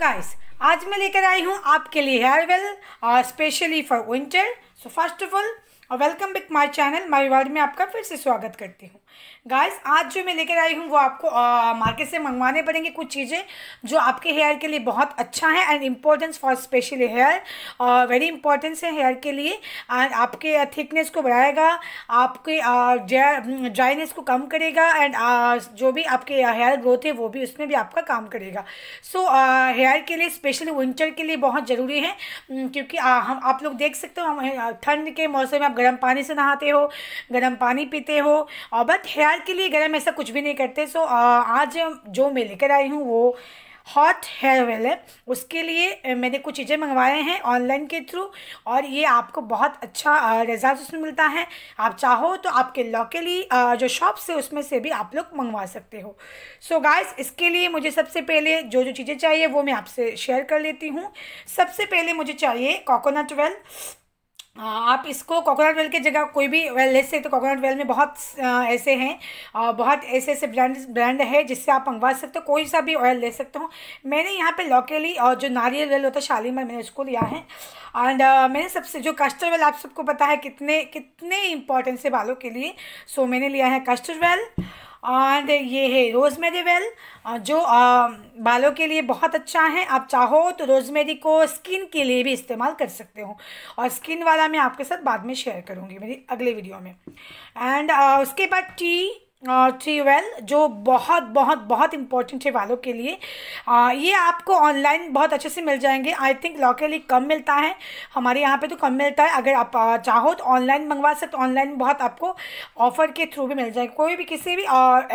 guys आज मैं लेकर आई हूँ आपके लिए हेयर वेल और specially for winter so first of all और welcome back my channel my world में आपका फिर से स्वागत करती हूँ गाइस आज जो मैं लेकर आई हूँ वो आपको मार्केट से मंगवाने पड़ेंगे कुछ चीज़ें जो आपके हेयर के लिए बहुत अच्छा है and importance for special hair very importance है हेयर के लिए एंड आपके थिकनेस को बढ़ाएगा आपके ड्राइनेस को कम करेगा एंड जो भी आपके हेयर ग्रोथ है वो भी उसमें भी आपका काम करेगा सो so, हेयर के लिए स्पेशली विंटर के लिए बहुत ज़रूरी है क्योंकि आ, हम आप लोग देख सकते हो हम ठंड के मौसम में गर्म पानी से नहाते हो गर्म पानी पीते हो और बट हेयर के लिए गर्म ऐसा कुछ भी नहीं करते सो आज जो मैं लेकर आई हूँ वो हॉट हेयर ऑयल है उसके लिए मैंने कुछ चीज़ें मंगवाए हैं ऑनलाइन के थ्रू और ये आपको बहुत अच्छा रिजल्ट उसमें मिलता है आप चाहो तो आपके लोकली जो शॉप्स है उसमें से भी आप लोग मंगवा सकते हो सो so गाइस इसके लिए मुझे सबसे पहले जो जो चीज़ें चाहिए वो मैं आपसे शेयर कर लेती हूँ सबसे पहले मुझे चाहिए कोकोनट ऑयल हाँ, आप इसको कोकोनट वेल की जगह कोई भी वेल ले सकते हो कोकोनट वेल में बहुत ऐसे हैं बहुत ऐसे ऐसे ब्रांड ब्रांड है जिससे आप मंगवा सकते हो कोई सा भी ऑयल ले सकते हो मैंने यहाँ पे लोकली और जो नारियल वेल होता है शालीमार मैंने उसको लिया है एंड uh, मैंने सबसे जो कस्टर्ड वेल आप सबको पता है कितने कितने इंपॉर्टेंस है बालों के लिए सो so, मैंने लिया है कस्टर्ड वेल और ये है रोज़मेरी वेल जो बालों के लिए बहुत अच्छा है आप चाहो तो रोज़मेरी को स्किन के लिए भी इस्तेमाल कर सकते हो और स्किन वाला मैं आपके साथ बाद में शेयर करूँगी मेरी अगले वीडियो में एंड उसके बाद टी थ्री uh, वेल जो बहुत बहुत बहुत इंपॉर्टेंट है वालों के लिए uh, ये आपको ऑनलाइन बहुत अच्छे से मिल जाएंगे आई थिंक लॉकली कम मिलता है हमारे यहाँ पे तो कम मिलता है अगर आप चाहो तो ऑनलाइन मंगवा सकते ऑनलाइन बहुत आपको ऑफ़र के थ्रू भी मिल जाएगा कोई भी किसी भी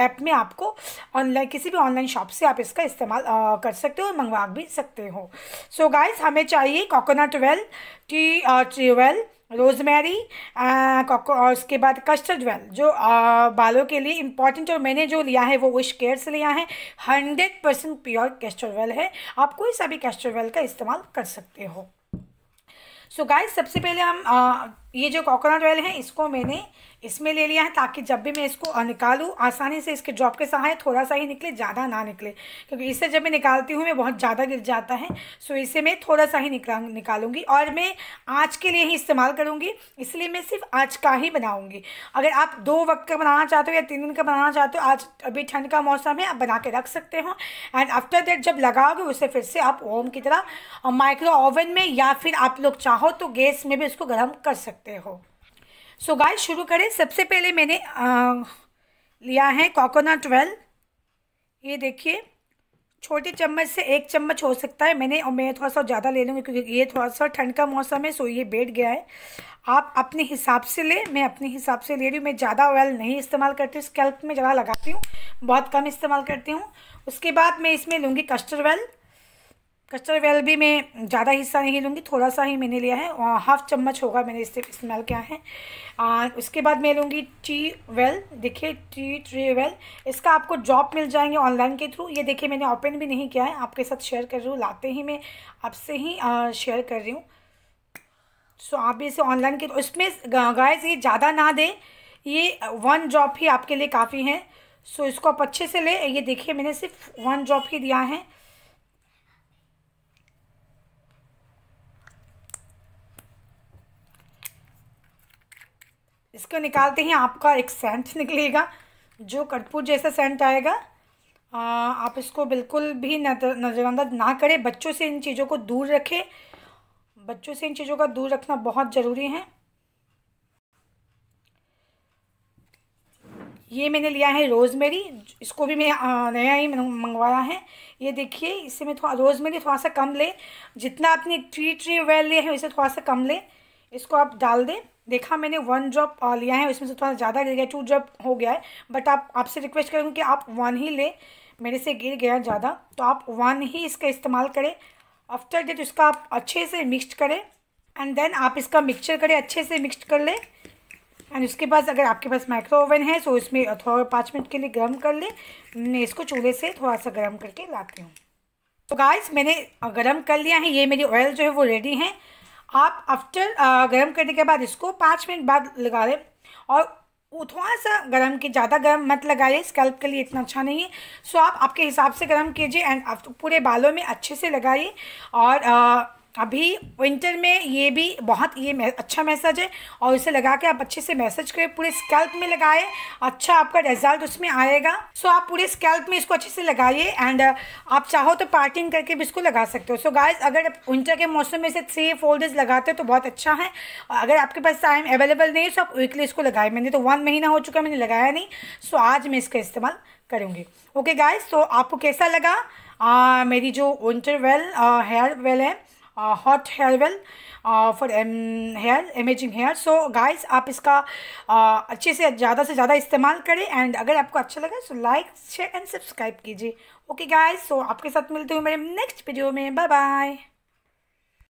ऐप में आपको ऑनलाइन किसी भी ऑनलाइन शॉप से आप इसका इस्तेमाल कर सकते हो और मंगवा भी सकते हो सो so गाइज हमें चाहिए coconut oil tea tree oil rosemary और उसके बाद कस्टर्ड वेल जो आ, बालों के लिए इम्पॉर्टेंट और मैंने जो लिया है वो विश केयर से लिया है hundred percent pure castor oil है आप कोई सा भी कैस्टर वेल का इस्तेमाल कर सकते हो सो so गाइस सबसे पहले हम आ, ये जो कोकोनट ऑयल है इसको मैंने इसमें ले लिया है ताकि जब भी मैं इसको निकालूँ आसानी से इसके ड्रॉप के सहाय थोड़ा सा ही निकले ज़्यादा ना निकले क्योंकि इससे जब मैं निकालती हूँ मैं बहुत ज़्यादा गिर जाता है सो इसे मैं थोड़ा सा ही निकाल निकालूंगी और मैं आज के लिए ही इस्तेमाल करूँगी इसलिए मैं सिर्फ आज का ही बनाऊँगी अगर आप दो वक्त का बनाना चाहते हो या तीन दिन का बनाना चाहते हो आज अभी ठंड का मौसम है आप बना के रख सकते हो एंड आफ्टर दैट जब लगाओगे उसे फिर से आप ओम की तरह माइक्रो ओवन में या फिर आप लोग चाहो तो गैस में भी उसको गर्म कर सकते सकते हो सो गाय शुरू करें सबसे पहले मैंने आ, लिया है कोकोनट वेल ये देखिए छोटे चम्मच से एक चम्मच हो सकता है मैंने और मैं थोड़ा सा ज़्यादा ले लूँगी क्योंकि ये थोड़ा सा ठंड का मौसम है सो ये बैठ गया है आप अपने हिसाब से ले मैं अपने हिसाब से ले रही हूँ मैं ज़्यादा ऑयल नहीं इस्तेमाल करती हूँ स्कैल्प में ज़्यादा लगाती हूँ बहुत कम इस्तेमाल करती हूँ उसके बाद मैं इसमें लूँगी कस्टर्ड ऑयल कस्टर्ड वेलबी में ज़्यादा हिस्सा नहीं लूँगी थोड़ा सा ही मैंने लिया है हाफ चम्मच होगा मैंने इससे इस्तेमाल किया है आ, उसके बाद मैं लूँगी टी वेल देखिए टी ट्री वेल इसका आपको जॉब मिल जाएंगे ऑनलाइन के थ्रू ये देखिए मैंने ओपन भी नहीं किया है आपके साथ शेयर कर रही हूँ लाते ही मैं आपसे ही शेयर कर रही हूँ सो आप आप इसे ऑनलाइन के इसमें गाय ये ज़्यादा ना दें ये वन जॉब ही आपके लिए काफ़ी है सो so, इसको आप अच्छे से ले ये देखिए मैंने सिर्फ वन जॉब ही दिया है इसको निकालते ही आपका एक सेंट निकलेगा जो कठपुर जैसा सेंट आएगा आ, आप इसको बिल्कुल भी नज़रअंदाज ना करें बच्चों से इन चीज़ों को दूर रखें बच्चों से इन चीज़ों का दूर रखना बहुत ज़रूरी है ये मैंने लिया है रोज़मेरी इसको भी मैं नया ही मंगवाया है ये देखिए इससे मैं थोड़ा रोज़मेरी थोड़ा सा कम लें जितना आपने ट्री ट्री वेल लिए हैं उसे थोड़ा सा कम लें इसको आप डाल दें देखा मैंने वन ड्रॉप लिया है उसमें से थोड़ा ज़्यादा गिर गया टू ड्रॉप हो गया है बट आप आपसे रिक्वेस्ट करूँ कि आप वन ही लें मेरे से गिर गया ज़्यादा तो आप वन ही इसका इस्तेमाल करें आफ्टर डेट उसका आप अच्छे से मिक्स करें एंड देन आप इसका मिक्सचर करें अच्छे से मिक्स कर लें एंड उसके बाद अगर आपके पास माइक्रो ओवन है तो इसमें थोड़ा पाँच मिनट के लिए गर्म कर लें मैं इसको चूल्हे से थोड़ा सा गर्म करके लाती हूँ तो गाइस मैंने गर्म कर लिया है ये मेरी ऑयल जो है वो रेडी है आप आफ्टर uh, गर्म करने के बाद इसको पाँच मिनट बाद लगा लें और थोड़ा सा गर्म के ज़्यादा गर्म मत लगाइए स्कैल्प के लिए इतना अच्छा नहीं है सो आप आपके हिसाब से गर्म कीजिए एंड पूरे बालों में अच्छे से लगाइए और आ, uh, अभी विंटर में ये भी बहुत ये अच्छा मैसेज है और इसे लगा के आप अच्छे से मैसेज करें पूरे स्कैल्प में लगाएं अच्छा आपका रिजल्ट उसमें आएगा सो आप पूरे स्कैल्प में इसको अच्छे से लगाइए एंड uh, आप चाहो तो पार्टिंग करके भी इसको लगा सकते हो सो गाइस गाइज अगर विंटर के मौसम में से थ्री फोर डेज लगाते हो तो बहुत अच्छा है अगर आपके पास टाइम अवेलेबल नहीं है तो आप वीकली इसको लगाए मैंने तो वन महीना हो चुका मैंने लगाया नहीं सो आज मैं इसका इस्तेमाल करूँगी ओके गाइज तो आपको कैसा लगा मेरी जो विंटर वेल हेयर वेल है uh, hot hair well uh, for um, hair imaging hair so guys आप इसका uh, अच्छे से ज़्यादा से ज़्यादा इस्तेमाल करें एंड अगर आपको अच्छा लगा तो लाइक शेयर एंड सब्सक्राइब कीजिए ओके गाइस सो आपके साथ मिलते हुए मेरे नेक्स्ट वीडियो में बाय बाय